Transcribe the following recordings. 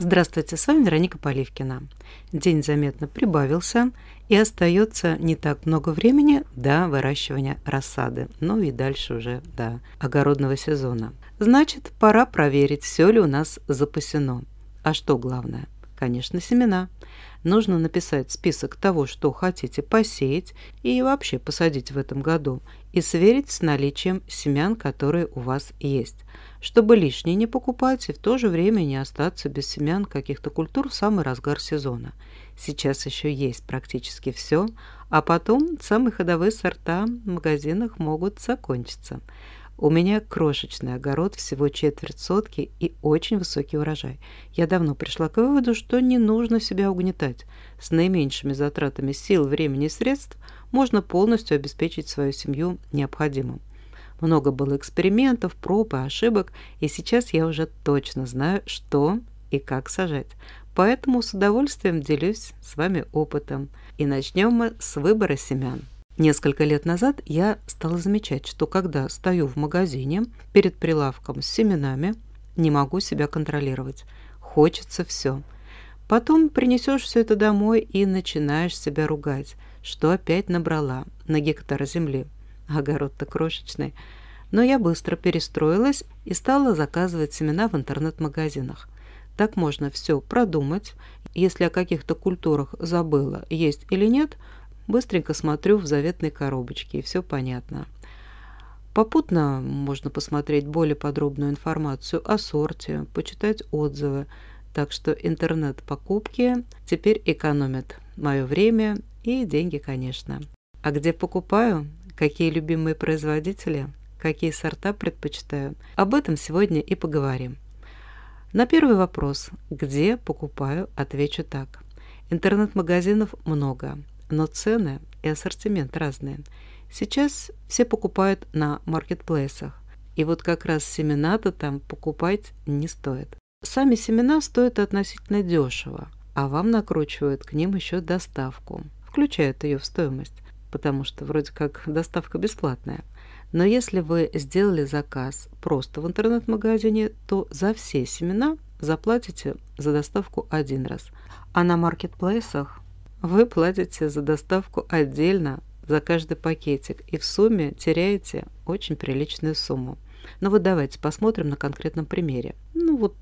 Здравствуйте, с вами Вероника Поливкина. День заметно прибавился и остается не так много времени до выращивания рассады, ну и дальше уже до огородного сезона. Значит, пора проверить, все ли у нас запасено. А что главное? Конечно, семена. Нужно написать список того, что хотите посеять и вообще посадить в этом году, и сверить с наличием семян, которые у вас есть – чтобы лишнее не покупать и в то же время не остаться без семян каких-то культур в самый разгар сезона. Сейчас еще есть практически все, а потом самые ходовые сорта в магазинах могут закончиться. У меня крошечный огород, всего четверть сотки и очень высокий урожай. Я давно пришла к выводу, что не нужно себя угнетать. С наименьшими затратами сил, времени и средств можно полностью обеспечить свою семью необходимым. Много было экспериментов, проб и ошибок, и сейчас я уже точно знаю, что и как сажать. Поэтому с удовольствием делюсь с вами опытом. И начнем мы с выбора семян. Несколько лет назад я стала замечать, что когда стою в магазине перед прилавком с семенами, не могу себя контролировать. Хочется все. Потом принесешь все это домой и начинаешь себя ругать, что опять набрала на гектар земли огород-то крошечный. Но я быстро перестроилась и стала заказывать семена в интернет-магазинах. Так можно все продумать. Если о каких-то культурах забыла, есть или нет, быстренько смотрю в заветной коробочке, и все понятно. Попутно можно посмотреть более подробную информацию о сорте, почитать отзывы. Так что интернет-покупки теперь экономят мое время и деньги, конечно. А где покупаю? какие любимые производители, какие сорта предпочитаю. Об этом сегодня и поговорим. На первый вопрос, где покупаю, отвечу так. Интернет-магазинов много, но цены и ассортимент разные. Сейчас все покупают на маркетплейсах. И вот как раз семена-то там покупать не стоит. Сами семена стоят относительно дешево, а вам накручивают к ним еще доставку. Включают ее в стоимость потому что вроде как доставка бесплатная. Но если вы сделали заказ просто в интернет-магазине, то за все семена заплатите за доставку один раз. А на маркетплейсах вы платите за доставку отдельно за каждый пакетик и в сумме теряете очень приличную сумму. Но вот давайте посмотрим на конкретном примере. Ну вот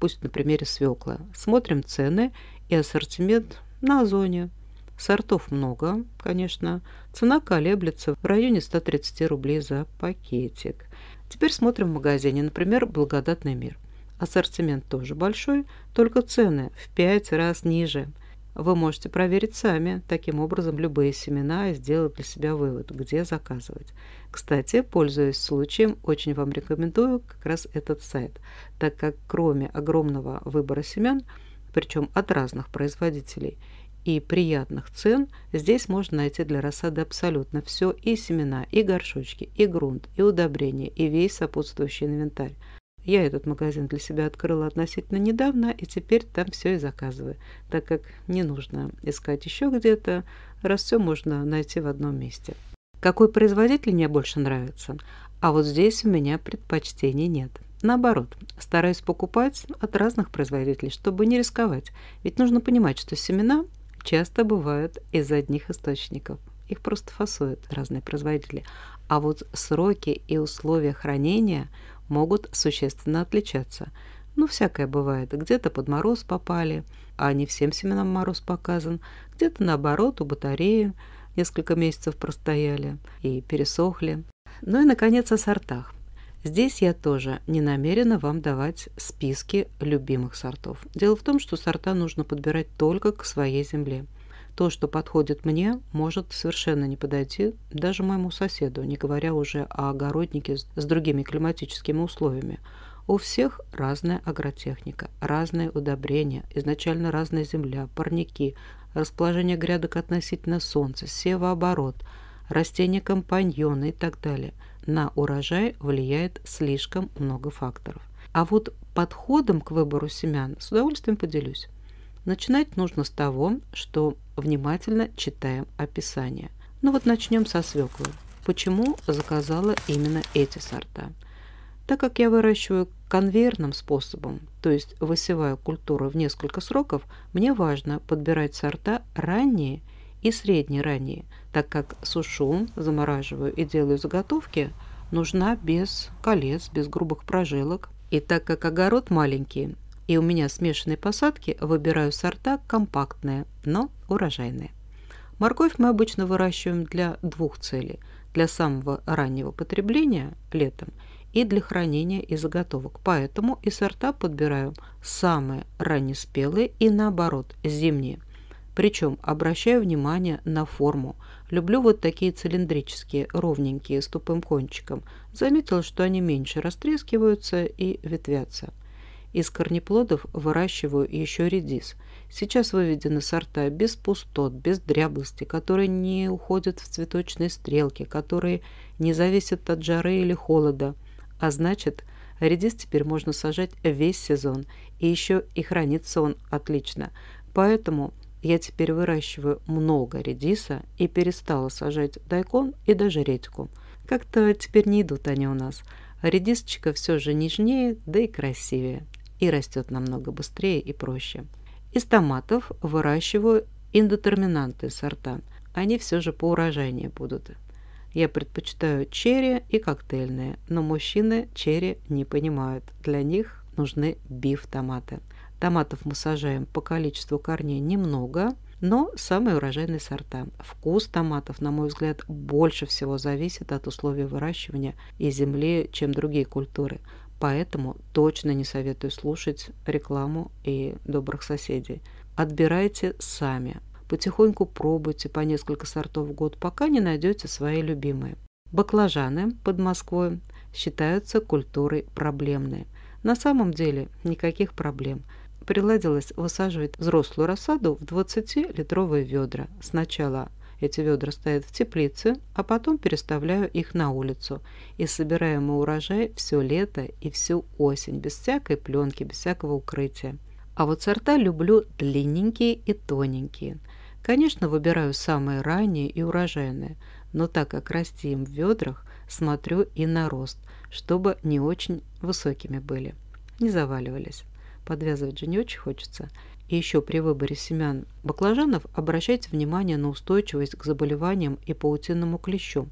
пусть на примере свекла. Смотрим цены и ассортимент на озоне – Сортов много, конечно. Цена колеблется в районе 130 рублей за пакетик. Теперь смотрим в магазине, например, «Благодатный мир». Ассортимент тоже большой, только цены в 5 раз ниже. Вы можете проверить сами, таким образом, любые семена и сделать для себя вывод, где заказывать. Кстати, пользуясь случаем, очень вам рекомендую как раз этот сайт, так как кроме огромного выбора семян, причем от разных производителей – и приятных цен здесь можно найти для рассады абсолютно все – и семена, и горшочки, и грунт, и удобрения, и весь сопутствующий инвентарь. Я этот магазин для себя открыла относительно недавно, и теперь там все и заказываю, так как не нужно искать еще где-то, раз все можно найти в одном месте. Какой производитель мне больше нравится? А вот здесь у меня предпочтений нет. Наоборот, стараюсь покупать от разных производителей, чтобы не рисковать. Ведь нужно понимать, что семена часто бывают из одних источников. Их просто фасуют разные производители. А вот сроки и условия хранения могут существенно отличаться. Ну, всякое бывает. Где-то под мороз попали, а не всем семенам мороз показан. Где-то, наоборот, у батареи несколько месяцев простояли и пересохли. Ну и, наконец, о сортах. Здесь я тоже не намерена вам давать списки любимых сортов. Дело в том, что сорта нужно подбирать только к своей земле. То, что подходит мне, может совершенно не подойти даже моему соседу, не говоря уже о огороднике с другими климатическими условиями. У всех разная агротехника, разные удобрения, изначально разная земля, парники, расположение грядок относительно солнца, севооборот, растения-компаньоны и так далее – на урожай влияет слишком много факторов. А вот подходом к выбору семян с удовольствием поделюсь. Начинать нужно с того, что внимательно читаем описание. Ну вот начнем со свеклы. Почему заказала именно эти сорта? Так как я выращиваю конвейерным способом, то есть высеваю культуру в несколько сроков, мне важно подбирать сорта ранние – и средне ранние, так как сушу, замораживаю и делаю заготовки, нужна без колец, без грубых прожилок. И так как огород маленький, и у меня смешанные посадки, выбираю сорта компактные, но урожайные. Морковь мы обычно выращиваем для двух целей. Для самого раннего потребления летом и для хранения и заготовок. Поэтому и сорта подбираю самые раннеспелые и наоборот зимние. Причем обращаю внимание на форму. Люблю вот такие цилиндрические, ровненькие, с тупым кончиком. Заметил, что они меньше растрескиваются и ветвятся. Из корнеплодов выращиваю еще редис. Сейчас выведены сорта без пустот, без дряблости, которые не уходят в цветочные стрелки, которые не зависят от жары или холода. А значит, редис теперь можно сажать весь сезон, и еще и хранится он отлично. Поэтому я теперь выращиваю много редиса и перестала сажать дайкон и даже редьку. Как-то теперь не идут они у нас. Редисочка все же нежнее, да и красивее. И растет намного быстрее и проще. Из томатов выращиваю индетерминанты сорта. Они все же по урожайнее будут. Я предпочитаю черри и коктейльные, но мужчины черри не понимают. Для них нужны биф-томаты – Томатов мы сажаем по количеству корней немного, но самые урожайные сорта. Вкус томатов, на мой взгляд, больше всего зависит от условий выращивания и земли, чем другие культуры. Поэтому точно не советую слушать рекламу и добрых соседей. Отбирайте сами. Потихоньку пробуйте по несколько сортов в год, пока не найдете свои любимые. Баклажаны под Москвой считаются культурой проблемной. На самом деле никаких проблем – приладилось высаживать взрослую рассаду в 20-литровые ведра. Сначала эти ведра стоят в теплице, а потом переставляю их на улицу. И собираем урожай все лето и всю осень, без всякой пленки, без всякого укрытия. А вот сорта люблю длинненькие и тоненькие. Конечно, выбираю самые ранние и урожайные, но так как расти им в ведрах, смотрю и на рост, чтобы не очень высокими были, не заваливались подвязывать же не очень хочется. И еще при выборе семян баклажанов обращайте внимание на устойчивость к заболеваниям и паутинному клещу.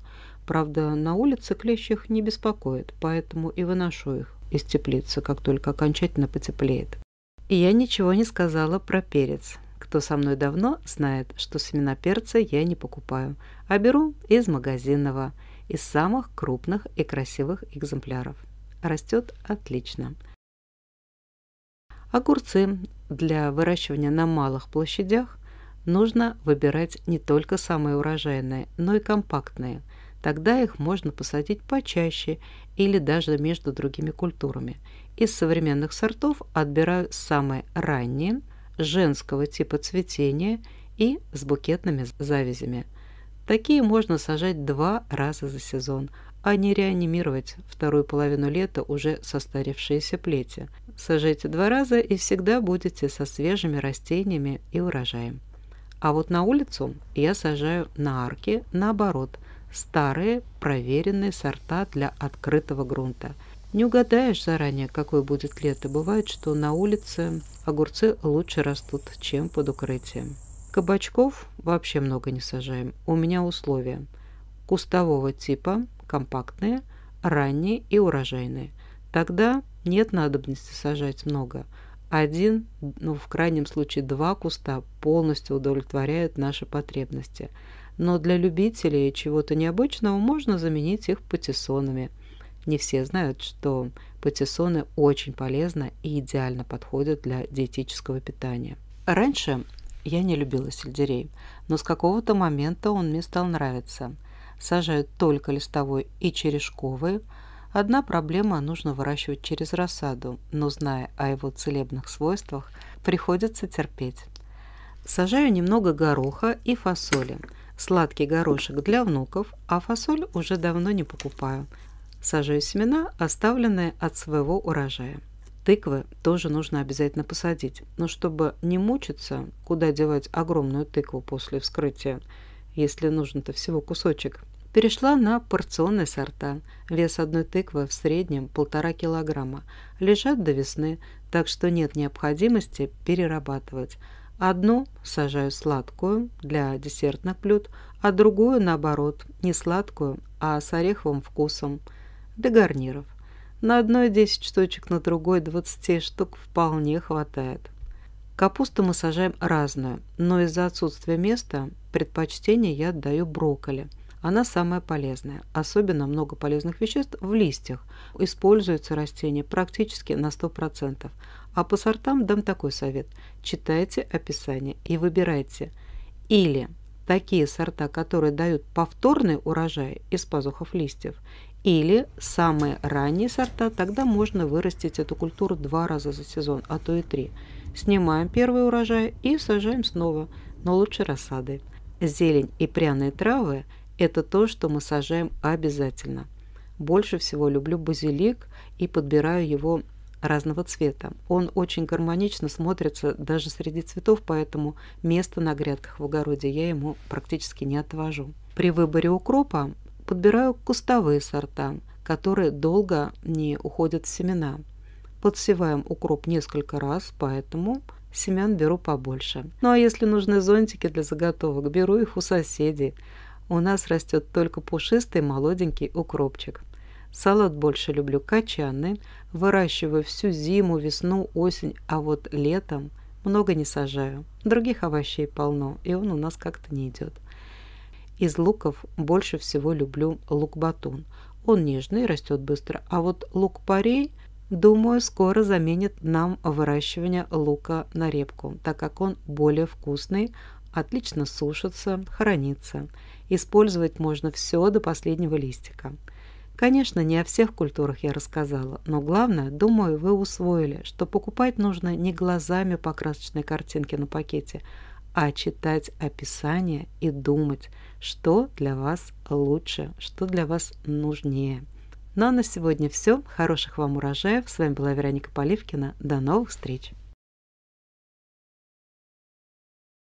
Правда, на улице клещ их не беспокоит, поэтому и выношу их из теплицы, как только окончательно потеплеет. И я ничего не сказала про перец. Кто со мной давно, знает, что семена перца я не покупаю, а беру из магазинного, из самых крупных и красивых экземпляров. Растет отлично. Огурцы для выращивания на малых площадях нужно выбирать не только самые урожайные, но и компактные. Тогда их можно посадить почаще или даже между другими культурами. Из современных сортов отбираю самые ранние, женского типа цветения и с букетными завязями. Такие можно сажать два раза за сезон, а не реанимировать вторую половину лета уже состарившиеся плети. Сажайте два раза и всегда будете со свежими растениями и урожаем. А вот на улицу я сажаю на арки наоборот старые проверенные сорта для открытого грунта. Не угадаешь заранее, какое будет лето. Бывает, что на улице огурцы лучше растут, чем под укрытием. Кабачков вообще много не сажаем. У меня условия. Кустового типа, компактные, ранние и урожайные. Тогда нет надобности сажать много. Один, ну в крайнем случае два куста полностью удовлетворяют наши потребности. Но для любителей чего-то необычного можно заменить их патиссонами. Не все знают, что патиссоны очень полезны и идеально подходят для диетического питания. Раньше я не любила сельдерей, но с какого-то момента он мне стал нравиться. Сажают только листовой и черешковый – Одна проблема – нужно выращивать через рассаду, но, зная о его целебных свойствах, приходится терпеть. Сажаю немного гороха и фасоли. Сладкий горошек для внуков, а фасоль уже давно не покупаю. Сажаю семена, оставленные от своего урожая. Тыквы тоже нужно обязательно посадить, но чтобы не мучиться, куда девать огромную тыкву после вскрытия, если нужно-то всего кусочек – перешла на порционный сорта. Вес одной тыквы в среднем полтора килограмма. Лежат до весны, так что нет необходимости перерабатывать. Одну сажаю сладкую для десертных блюд, а другую, наоборот, не сладкую, а с ореховым вкусом, для гарниров. На одной 10 штучек, на другой 20 штук вполне хватает. Капусту мы сажаем разную, но из-за отсутствия места предпочтение я отдаю брокколи – она самая полезная. Особенно много полезных веществ в листьях. Используются растения практически на 100%. А по сортам дам такой совет. Читайте описание и выбирайте. Или такие сорта, которые дают повторный урожай из пазухов листьев, или самые ранние сорта, тогда можно вырастить эту культуру два раза за сезон, а то и три. Снимаем первый урожай и сажаем снова, но лучше рассады. Зелень и пряные травы – это то, что мы сажаем обязательно. Больше всего люблю базилик и подбираю его разного цвета. Он очень гармонично смотрится даже среди цветов, поэтому место на грядках в огороде я ему практически не отвожу. При выборе укропа подбираю кустовые сорта, которые долго не уходят в семена. Подсеваем укроп несколько раз, поэтому семян беру побольше. Ну а если нужны зонтики для заготовок, беру их у соседей у нас растет только пушистый молоденький укропчик. Салат больше люблю качанный, выращиваю всю зиму, весну, осень, а вот летом много не сажаю. Других овощей полно, и он у нас как-то не идет. Из луков больше всего люблю лук-батун. Он нежный, растет быстро, а вот лук-порей, думаю, скоро заменит нам выращивание лука на репку, так как он более вкусный, отлично сушится, хранится. Использовать можно все до последнего листика. Конечно, не о всех культурах я рассказала, но главное, думаю, вы усвоили, что покупать нужно не глазами по красочной картинке на пакете, а читать описание и думать, что для вас лучше, что для вас нужнее. Ну а на сегодня все. Хороших вам урожаев. С вами была Вероника Поливкина. До новых встреч!